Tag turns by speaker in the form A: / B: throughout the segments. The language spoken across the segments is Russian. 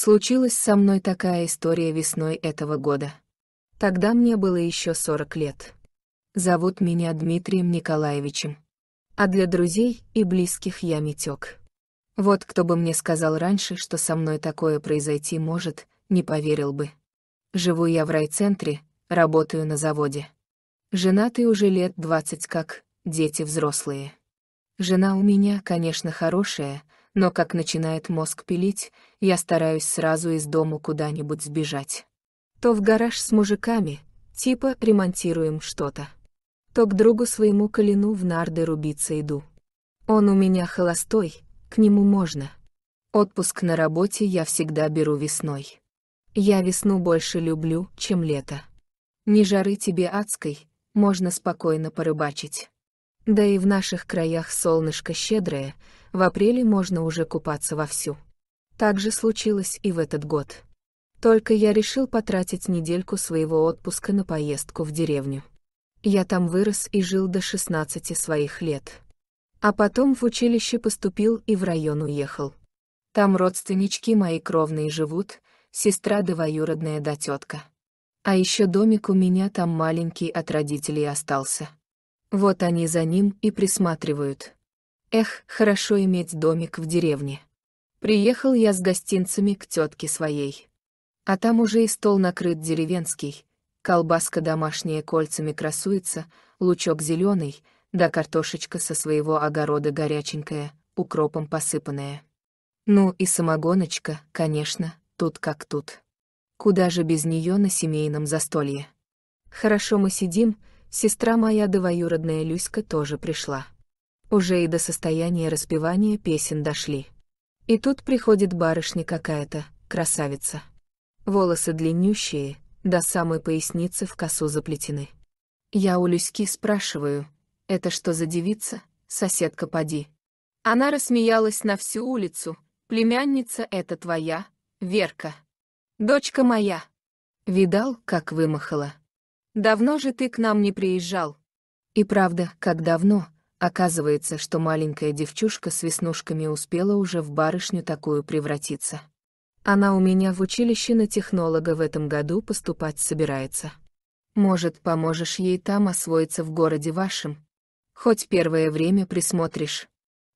A: Случилась со мной такая история весной этого года. Тогда мне было еще 40 лет. Зовут меня Дмитрием Николаевичем. А для друзей и близких я Митек. Вот кто бы мне сказал раньше, что со мной такое произойти может, не поверил бы. Живу я в райцентре, работаю на заводе. Женатый уже лет 20 как, дети взрослые. Жена у меня, конечно, хорошая, но как начинает мозг пилить, я стараюсь сразу из дому куда-нибудь сбежать. То в гараж с мужиками, типа ремонтируем что-то. То к другу своему колену в нарды рубиться иду. Он у меня холостой, к нему можно. Отпуск на работе я всегда беру весной. Я весну больше люблю, чем лето. Не жары тебе адской, можно спокойно порыбачить. Да и в наших краях солнышко щедрое, в апреле можно уже купаться вовсю. Так же случилось и в этот год. Только я решил потратить недельку своего отпуска на поездку в деревню. Я там вырос и жил до 16 своих лет. А потом в училище поступил и в район уехал. Там родственнички мои кровные живут, сестра двоюродная да тетка. А еще домик у меня там маленький от родителей остался. Вот они за ним и присматривают. Эх, хорошо иметь домик в деревне. Приехал я с гостинцами к тетке своей. А там уже и стол накрыт деревенский, колбаска домашняя кольцами красуется, лучок зеленый, да картошечка со своего огорода горяченькая, укропом посыпанная. Ну и самогоночка, конечно, тут как тут. Куда же без нее на семейном застолье? Хорошо мы сидим, сестра моя двоюродная Люська тоже пришла. Уже и до состояния распевания песен дошли. И тут приходит барышня какая-то, красавица. Волосы длиннющие, до самой поясницы в косу заплетены. Я у Люськи спрашиваю, это что за девица, соседка поди? Она рассмеялась на всю улицу, племянница это твоя, Верка. Дочка моя. Видал, как вымахала. Давно же ты к нам не приезжал. И правда, как давно, Оказывается, что маленькая девчушка с веснушками успела уже в барышню такую превратиться. Она у меня в училище на технолога в этом году поступать собирается. Может, поможешь ей там освоиться в городе вашем? Хоть первое время присмотришь.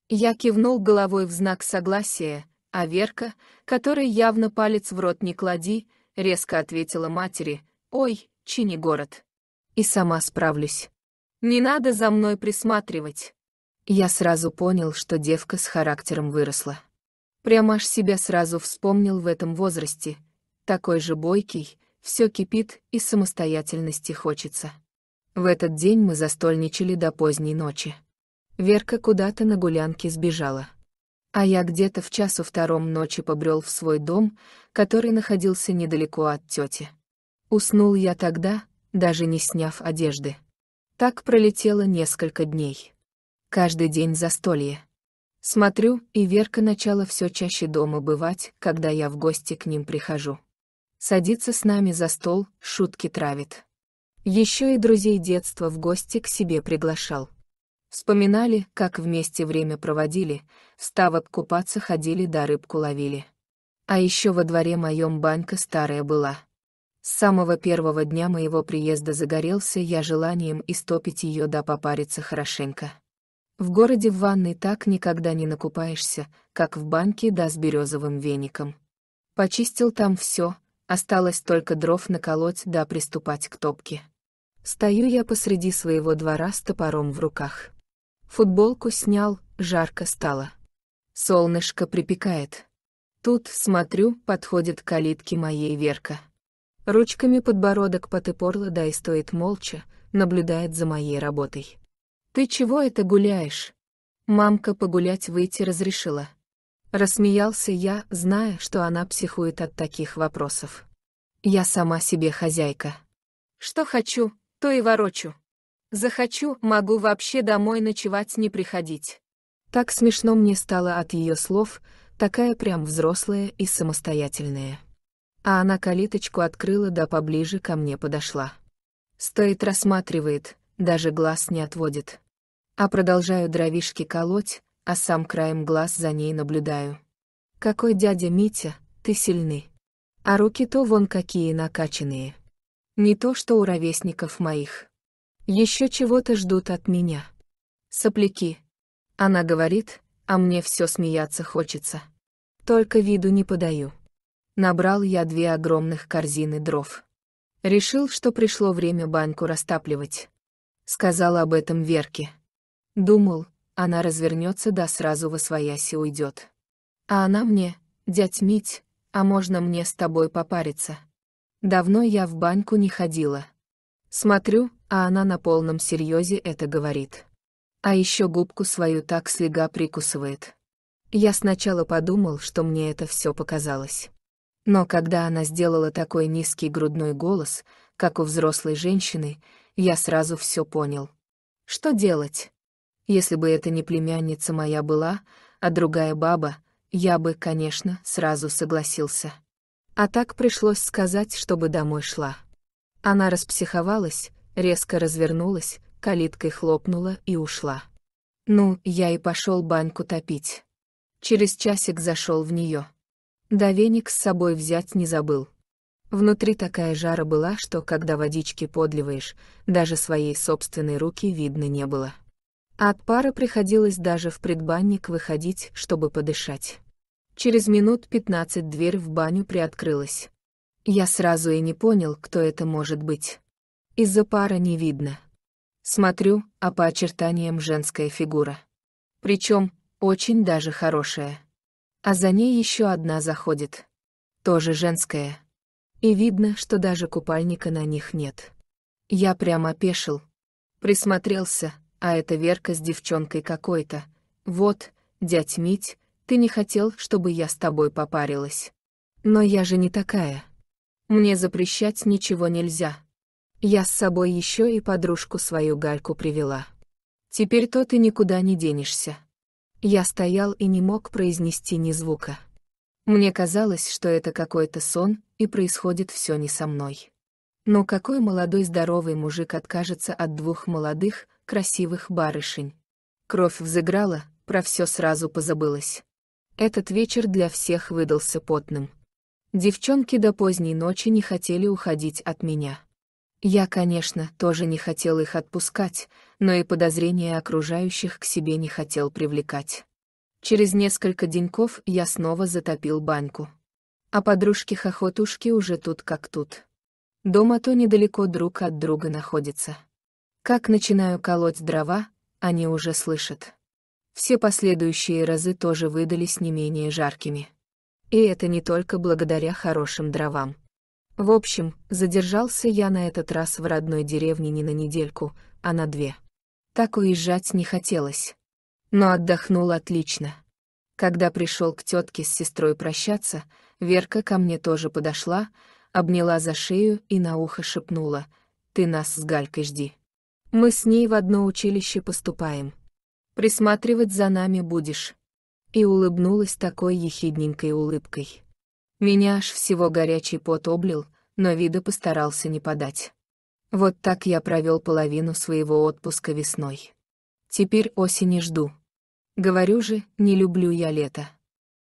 A: Я кивнул головой в знак согласия, а Верка, которой явно палец в рот не клади, резко ответила матери, «Ой, чини город. И сама справлюсь». Не надо за мной присматривать. Я сразу понял, что девка с характером выросла. Прямо аж себя сразу вспомнил в этом возрасте. Такой же бойкий, все кипит и самостоятельности хочется. В этот день мы застольничали до поздней ночи. Верка куда-то на гулянке сбежала. А я где-то в часу втором ночи побрел в свой дом, который находился недалеко от тети. Уснул я тогда, даже не сняв одежды. Так пролетело несколько дней. Каждый день застолье. Смотрю, и Верка начала все чаще дома бывать, когда я в гости к ним прихожу. Садится с нами за стол, шутки травит. Еще и друзей детства в гости к себе приглашал. Вспоминали, как вместе время проводили, став купаться ходили да рыбку ловили. А еще во дворе моем банька старая была. С самого первого дня моего приезда загорелся я желанием истопить ее да попариться хорошенько. В городе в ванной так никогда не накупаешься, как в банке да с березовым веником. Почистил там все, осталось только дров наколоть да приступать к топке. Стою я посреди своего двора с топором в руках. Футболку снял, жарко стало. Солнышко припекает. Тут, смотрю, подходит к калитке моей Верка. Ручками подбородок потыпорла да и стоит молча, наблюдает за моей работой. «Ты чего это гуляешь?» Мамка погулять выйти разрешила. Рассмеялся я, зная, что она психует от таких вопросов. Я сама себе хозяйка. Что хочу, то и ворочу. Захочу, могу вообще домой ночевать не приходить. Так смешно мне стало от ее слов, такая прям взрослая и самостоятельная. А она калиточку открыла да поближе ко мне подошла. Стоит рассматривает, даже глаз не отводит. А продолжаю дровишки колоть, а сам краем глаз за ней наблюдаю. Какой дядя Митя, ты сильны. А руки-то вон какие накачанные. Не то что у ровесников моих. Еще чего-то ждут от меня. Сопляки. Она говорит, а мне все смеяться хочется. Только виду не подаю. Набрал я две огромных корзины дров. Решил, что пришло время баньку растапливать. Сказал об этом Верке. Думал, она развернется да сразу во свояси уйдет. А она мне, дядь Мить, а можно мне с тобой попариться? Давно я в баньку не ходила. Смотрю, а она на полном серьезе это говорит. А еще губку свою так слега прикусывает. Я сначала подумал, что мне это все показалось. Но когда она сделала такой низкий грудной голос, как у взрослой женщины, я сразу все понял. Что делать? Если бы это не племянница моя была, а другая баба, я бы, конечно, сразу согласился. А так пришлось сказать, чтобы домой шла. Она распсиховалась, резко развернулась, калиткой хлопнула и ушла. Ну, я и пошел баньку топить. Через часик зашел в нее. Да веник с собой взять не забыл. Внутри такая жара была, что когда водички подливаешь, даже своей собственной руки видно не было. от пара приходилось даже в предбанник выходить, чтобы подышать. Через минут пятнадцать дверь в баню приоткрылась. Я сразу и не понял, кто это может быть. Из-за пара не видно. Смотрю, а по очертаниям женская фигура. Причем, очень даже хорошая. А за ней еще одна заходит. Тоже женская. И видно, что даже купальника на них нет. Я прямо опешил. Присмотрелся, а это Верка с девчонкой какой-то. Вот, дядь Мить, ты не хотел, чтобы я с тобой попарилась. Но я же не такая. Мне запрещать ничего нельзя. Я с собой еще и подружку свою Гальку привела. Теперь то ты никуда не денешься. Я стоял и не мог произнести ни звука. Мне казалось, что это какой-то сон, и происходит все не со мной. Но какой молодой здоровый мужик откажется от двух молодых, красивых барышень? Кровь взыграла, про все сразу позабылось. Этот вечер для всех выдался потным. Девчонки до поздней ночи не хотели уходить от меня. Я, конечно, тоже не хотел их отпускать, но и подозрения окружающих к себе не хотел привлекать. Через несколько деньков я снова затопил баньку. А подружки-хохотушки уже тут как тут. Дома то недалеко друг от друга находится. Как начинаю колоть дрова, они уже слышат. Все последующие разы тоже выдались не менее жаркими. И это не только благодаря хорошим дровам. В общем, задержался я на этот раз в родной деревне не на недельку, а на две. Так уезжать не хотелось. Но отдохнул отлично. Когда пришел к тетке с сестрой прощаться, Верка ко мне тоже подошла, обняла за шею и на ухо шепнула «Ты нас с Галькой жди». Мы с ней в одно училище поступаем. Присматривать за нами будешь. И улыбнулась такой ехидненькой улыбкой. Меня аж всего горячий пот облил, но вида постарался не подать. Вот так я провел половину своего отпуска весной. Теперь осени жду. Говорю же, не люблю я лето.